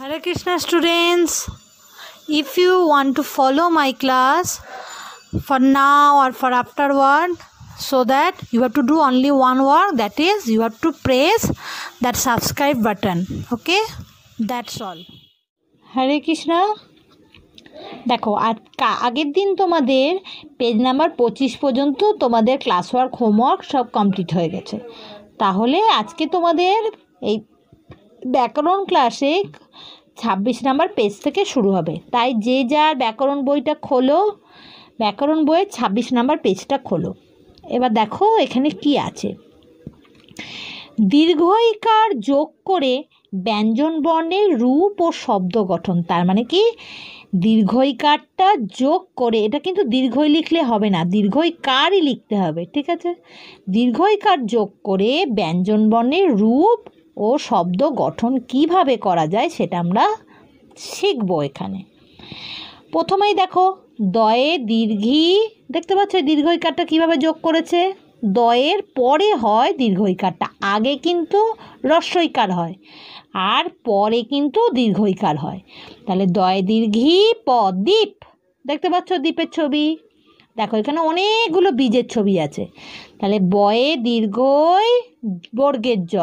Hare Krishna students, if you want to follow my class for now or for afterward, so that you have to do only one work that is, you have to press that subscribe button. Okay, that's all. Hare Krishna. দেখো আগের দিন তোমাদের page number পঁচিশ পর্যন্ত তোমাদের class work homework সব complete হয়ে গেছে তাহলে আজকে তোমাদের এই ব্যাকরণ ক্লাসে ছাব্বিশ নাম্বার পেজ থেকে শুরু হবে তাই যে যার ব্যাকরণ বইটা খোলো ব্যাকরণ বইয়ের ছাব্বিশ নাম্বার পেজটা খোলো এবার দেখো এখানে কি আছে দীর্ঘ যোগ করে ব্যঞ্জন বর্ণের রূপ ও শব্দ গঠন তার মানে কি দীর্ঘই কারটা যোগ করে এটা কিন্তু দীর্ঘই লিখলে হবে না দীর্ঘই কারই লিখতে হবে ঠিক আছে দীর্ঘই কার যোগ করে ব্যঞ্জন বর্ণের রূপ ও শব্দ গঠন কিভাবে করা যায় সেটা আমরা শিখবো এখানে প্রথমেই দেখো দয়ে দীর্ঘি দেখতে পাচ্ছ কারটা কীভাবে যোগ করেছে দয়ের পরে হয় দীর্ঘই কারটা আগে কিন্তু কার হয় আর পরে কিন্তু দীর্ঘইকাল হয় তাহলে দয় দীর্ঘি প দ্বীপ দেখতে পাচ্ছ দ্বীপের ছবি দেখো এখানে অনেকগুলো বীজের ছবি আছে তাহলে বয়ে দীর্ঘই বর্গের জ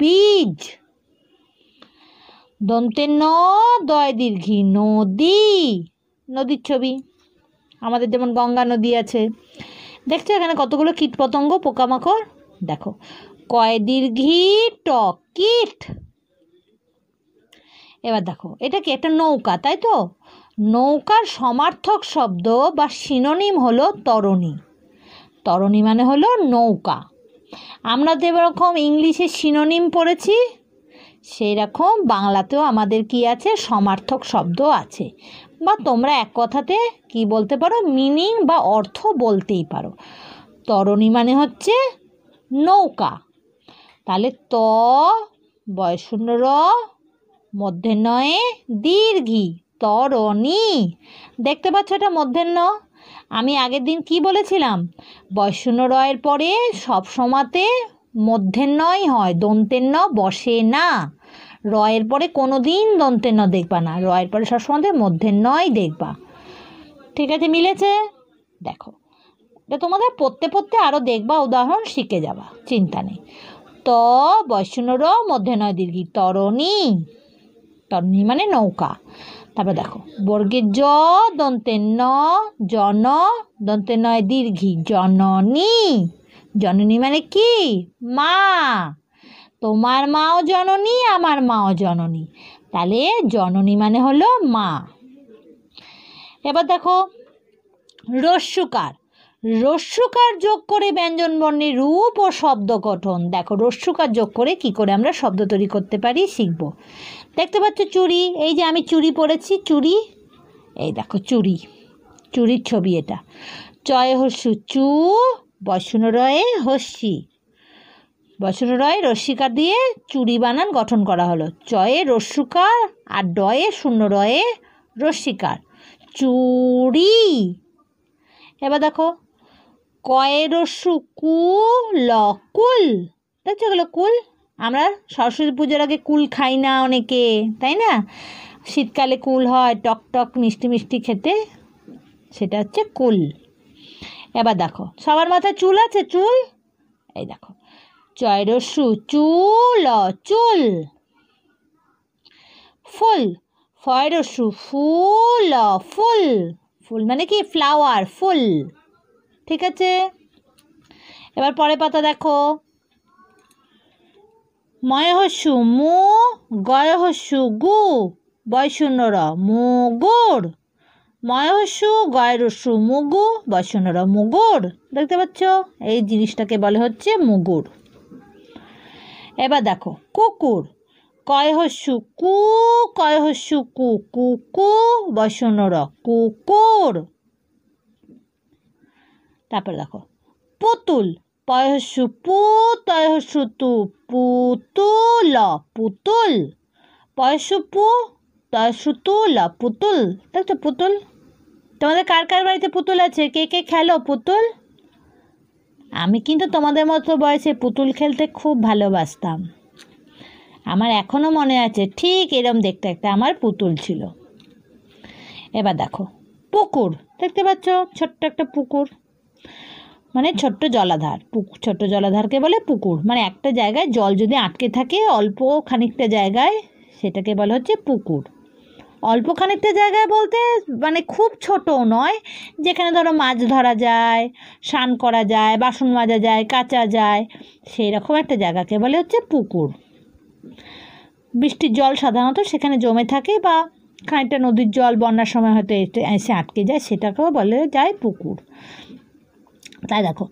বীজ দন্তে ন দয় দীর্ঘি নদী নদীর ছবি আমাদের যেমন গঙ্গা নদী আছে দেখছো এখানে কতগুলো কীটপতঙ্গ পোকামাকড় দেখো কয় দীর্ঘি টক কীট এবার দেখো এটা কি একটা নৌকা তাই তো নৌকার সমার্থক শব্দ বা সিনোনিম হলো তরণী তরণী মানে হলো নৌকা আমরা যেরকম ইংলিশে সিনোনিম পড়েছি সেই রকম বাংলাতেও আমাদের কি আছে সমার্থক শব্দ আছে বা তোমরা এক কথাতে কি বলতে পারো মিনিং বা অর্থ বলতেই পারো তরণী মানে হচ্ছে নৌকা তাহলে ত বয়শূন্য র নয় দীর্ঘি তরণী দেখতে পাচ্ছ এটা মধ্যেন্ন আমি আগের দিন কি বলেছিলাম বৈষ্ণ রয়ের পরে সব সময়তে মধ্যেন্নয় হয় দন্তেন্ন বসে না রয়ের পরে কোনো দিন দন্তেন্ন দেখবা না রয়ের পরে সব মধ্যের নয় দেখবা ঠিক আছে মিলেছে দেখো এটা তোমাদের পড়তে পড়তে আরও দেখবা উদাহরণ শিখে যাবা চিন্তা নেই ত র মধ্যে নয় দীর্ঘি তরণী তন্নি মানে নৌকা তারপর দেখো বর্গের জ দন্তে ন জন দন্তে নয় দীর্ঘি জননী জননী মানে কি মা তোমার মাও জননী আমার মাও জননী তাহলে জননী মানে হলো মা এবার দেখো রস্যকার রস্যকার যোগ করে ব্যঞ্জনবর্ণের রূপ ও শব্দ গঠন দেখো রস্যকার যোগ করে কি করে আমরা শব্দ তৈরি করতে পারি শিখব দেখতে পাচ্ছ চুড়ি এই যে আমি চুড়ি পরেছি চুড়ি এই দেখো চুড়ি চুড়ির ছবি এটা চয় হস্যু চু বসুন রয়ে হস্যি বসুন রয়ে রস্যিকা দিয়ে চুড়ি বানান গঠন করা হলো চয়ে রস্যুকার আর ডয়ে শূন্য রয়ে রস্যিকার চুড়ি এবার দেখো কয়ে রস্যু ল কুল দেখছো এগুলো কুল আমরা সরস্বতী পুজোর আগে কুল খাই না অনেকে তাই না শীতকালে কুল হয় টক টক মিষ্টি মিষ্টি খেতে সেটা হচ্ছে কুল এবার দেখো সবার মাথায় চুল আছে চুল এই দেখো চয়রসু চুল চুল ফুল ফয়রসু ফুল ফুল ফুল মানে কি ফ্লাওয়ার ফুল ঠিক আছে এবার পরে পাতা দেখো ময়হস্যু মু গয়হস্যু গু বয়শূন্য র মুগুড় ময়সু গয়রসু মুগু র মুগুর দেখতে পাচ্ছ এই জিনিসটাকে বলে হচ্ছে মুগুর এবার দেখো কুকুর কয়হস্যু কু কয়হস্যু কু কুকু র কুকুর তারপর দেখো পুতুল পয়হস্যু পু তয়হস্যু তু পু পুতুল পুতুল পয়সুপু সুতুল পুতুল দেখছো তো পুতুল তোমাদের কার কার বাড়িতে পুতুল আছে কে কে খেলো পুতুল আমি কিন্তু তোমাদের মতো বয়সে পুতুল খেলতে খুব ভালোবাসতাম আমার এখনও মনে আছে ঠিক এরম দেখতে একটা আমার পুতুল ছিল এবার দেখো পুকুর দেখতে পাচ্ছ ছোট্ট একটা পুকুর মানে ছোট্ট জলাধার পুক ছোট্ট জলাধারকে বলে পুকুর মানে একটা জায়গায় জল যদি আটকে থাকে অল্প খানিকটা জায়গায় সেটাকে বলা হচ্ছে পুকুর অল্প খানিকটা জায়গায় বলতে মানে খুব ছোট নয় যেখানে ধরো মাছ ধরা যায় স্নান করা যায় বাসন মাজা যায় কাচা যায় সেই রকম একটা জায়গাকে বলে হচ্ছে পুকুর বৃষ্টির জল সাধারণত সেখানে জমে থাকে বা খানিকটা নদীর জল বন্যার সময় হয়তো এসে আটকে যায় সেটাকেও বলে যায় পুকুর তাই দেখো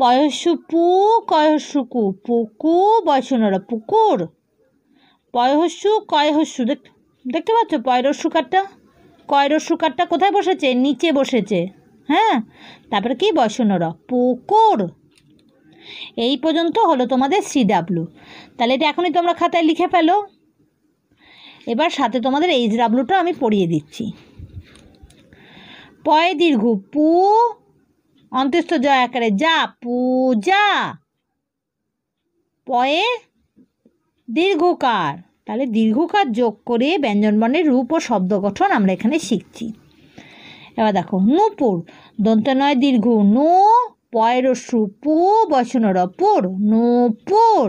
পয়সু পু কয়সুকু পুকু বয়সুনরা পুকুর পয়সু কয়হস্যু দেখ দেখতে পাচ্ছ কয়রসু কয়রস্যুকারটা কোথায় বসেছে নিচে বসেছে হ্যাঁ তারপরে কি বয়সুনরা পুকুর এই পর্যন্ত হলো তোমাদের সি ডাব্লু তাহলে এটা এখনই তোমরা খাতায় লিখে ফেলো এবার সাথে তোমাদের এইচ ডাব্লুটা আমি পড়িয়ে দিচ্ছি পয় দীর্ঘ পু অন্ত্যেষ্ট জয় আকারে যা পূজা পয়ে দীর্ঘকার তাহলে দীর্ঘকার যোগ করে ব্যঞ্জনবর্ণের রূপ ও শব্দ গঠন আমরা এখানে শিখছি এবার দেখো নূপুর দন্ত নয় দীর্ঘ নো পয়ের পু বসনর পুর নূপুর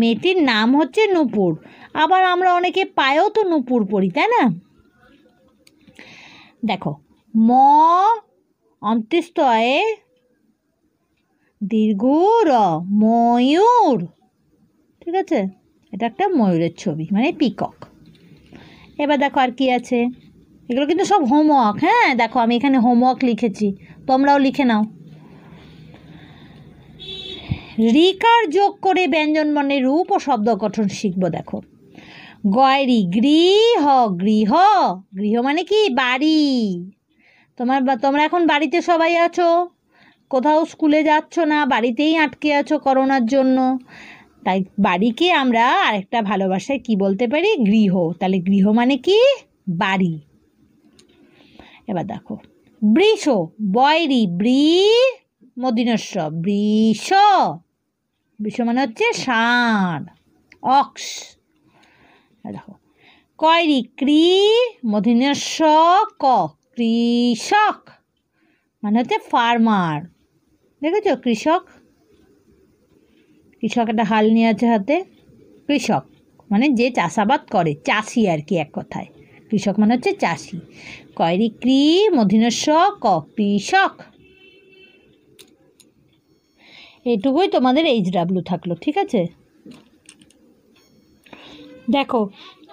মেয়েটির নাম হচ্ছে নূপুর আবার আমরা অনেকে পায়েও তো নূপুর পড়ি তাই না দেখো ম অন্ত্যেষ্টয়ে দীর্ঘ র ময়ূর ঠিক আছে এটা একটা ময়ূরের ছবি মানে পিকক এবার দেখো আর কি আছে এগুলো কিন্তু সব হোমওয়ার্ক হ্যাঁ দেখো আমি এখানে হোমওয়ার্ক লিখেছি তোমরাও লিখে নাও রিকার যোগ করে ব্যঞ্জন ব্যঞ্জনবর্ণের রূপ ও শব্দ গঠন শিখব দেখো গয়রি গৃহ গৃহ গৃহ মানে কি বাড়ি তোমার তোমরা এখন বাড়িতে সবাই আছো কোথাও স্কুলে যাচ্ছ না বাড়িতেই আটকে আছো করোনার জন্য তাই বাড়িকে আমরা আরেকটা ভালোবাসায় কি বলতে পারি গৃহ তাহলে গৃহ মানে কি বাড়ি এবার দেখো বৃষ বয়রি ব্রি মদিনস্ব বৃষ বৃষ মানে হচ্ছে ষাঁড় অক্স দেখো কয়রি ক্রি মধিনেশ ক কৃষক মানে হচ্ছে ফার্মার দেখেছ কৃষক কৃষক একটা হাল নিয়ে আছে হাতে কৃষক মানে যে চাষাবাদ করে চাষি আর কি এক কথায় কৃষক মানে হচ্ছে চাষি কয়রি ক্রি মধিনস্ব ক কৃষক এটুকুই তোমাদের এইচ ডাব্লু থাকলো ঠিক আছে দেখো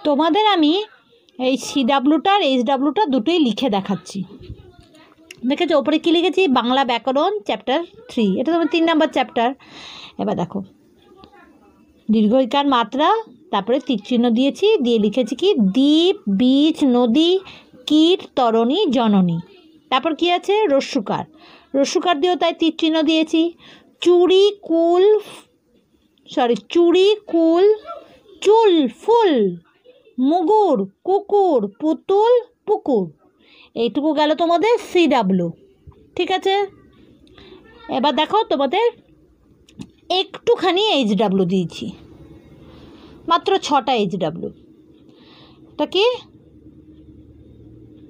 তোমাদের আমি এই সি ডাব্লুটা আর এইচ ডাব্লুটা দুটোই লিখে দেখাচ্ছি দেখেছো ওপরে কী লিখেছি বাংলা ব্যাকরণ চ্যাপ্টার থ্রি এটা তোমার তিন নাম্বার চ্যাপ্টার এবার দেখো দীর্ঘইকার মাত্রা তারপরে তীরচিহ্ন দিয়েছি দিয়ে লিখেছি কি দ্বীপ বীজ নদী কীট তরণী জননী তারপর কি আছে রস্যুকার রস্যুকার দিয়েও তাই তীরচিহ্ন দিয়েছি চুড়ি কুল সরি চুড়ি কুল চুল ফুল মুগুর কুকুর পুতুল পুকুর এইটুকু গেল তোমাদের সি ডাব্লু ঠিক আছে এবার দেখো তোমাদের একটুখানি এইচ ডাব্লু দিয়েছি মাত্র ছটা এইচ ডাব্লু এটা কি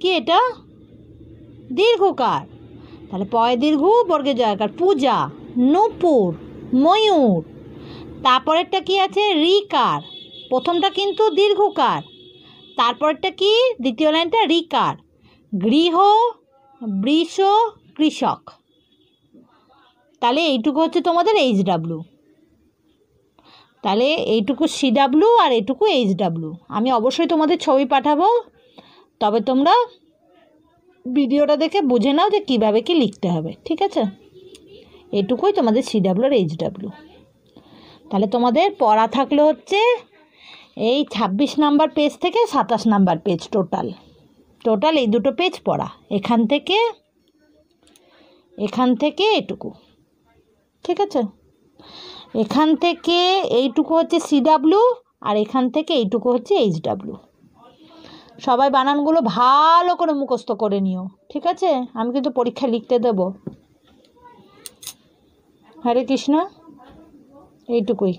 কি এটা দীর্ঘকার তাহলে পয় দীর্ঘ বর্গে জয়কার পূজা নূপুর ময়ূর তারপরেরটা কি আছে রিকার প্রথমটা কিন্তু দীর্ঘকার তারপরটা কি দ্বিতীয় লাইনটা রিকার গৃহ বৃষ কৃষক তাহলে এইটুকু হচ্ছে তোমাদের এইচ ডাব্লু তাহলে এইটুকু সি ডাব্লু আর এইটুকু এইচ ডাব্লু আমি অবশ্যই তোমাদের ছবি পাঠাবো তবে তোমরা ভিডিওটা দেখে বুঝে নাও যে কীভাবে কি লিখতে হবে ঠিক আছে এটুকুই তোমাদের সি ডাব্লু আর এইচ ডাব্লু তাহলে তোমাদের পড়া থাকলে হচ্ছে এই ২৬ নাম্বার পেজ থেকে সাতাশ নাম্বার পেজ টোটাল টোটাল এই দুটো পেজ পড়া এখান থেকে এখান থেকে এটুকু ঠিক আছে এখান থেকে এইটুকু হচ্ছে সিডাব্লু আর এখান থেকে এইটুকু হচ্ছে এইচডাব্লু সবাই বানানগুলো ভালো করে মুখস্থ করে নিও ঠিক আছে আমি কিন্তু পরীক্ষা লিখতে দেব হরে কৃষ্ণ এইটুকুই